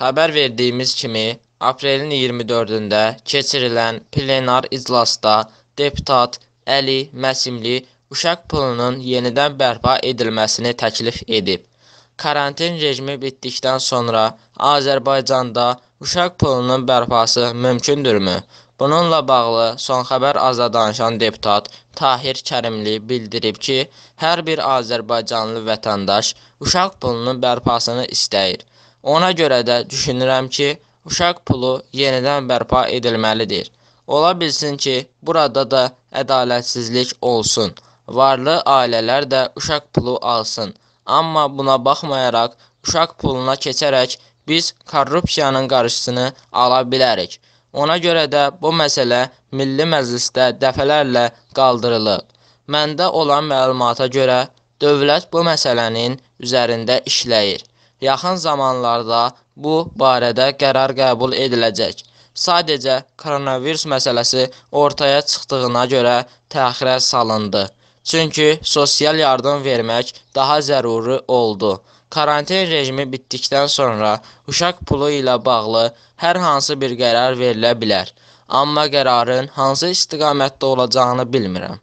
Xəbər verdiyimiz kimi, aprelin 24-də keçirilən plenar iclasda deputat Əli Məsimli uşaq pulunun yenidən bərpa edilməsini təklif edib. Karantin rejimi bitdikdən sonra Azərbaycanda uşaq pulunun bərpası mümkündürmü? Bununla bağlı son xəbər aza danışan deputat Tahir Kərimli bildirib ki, hər bir Azərbaycanlı vətəndaş uşaq pulunun bərpasını istəyir. Ona görə də düşünürəm ki, uşaq pulu yenidən bərpa edilməlidir. Ola bilsin ki, burada da ədalətsizlik olsun. Varlı ailələr də uşaq pulu alsın. Amma buna baxmayaraq, uşaq puluna keçərək biz korrupsiyanın qarşısını ala bilərik. Ona görə də bu məsələ Milli Məclisdə dəfələrlə qaldırılıb. Məndə olan məlumata görə dövlət bu məsələnin üzərində işləyir. Yaxın zamanlarda bu barədə qərar qəbul ediləcək. Sadəcə koronavirus məsələsi ortaya çıxdığına görə təxirə salındı. Çünki sosial yardım vermək daha zəruri oldu. Karantin rejimi bitdikdən sonra uşaq pulu ilə bağlı hər hansı bir qərar verilə bilər. Amma qərarın hansı istiqamətdə olacağını bilmirəm.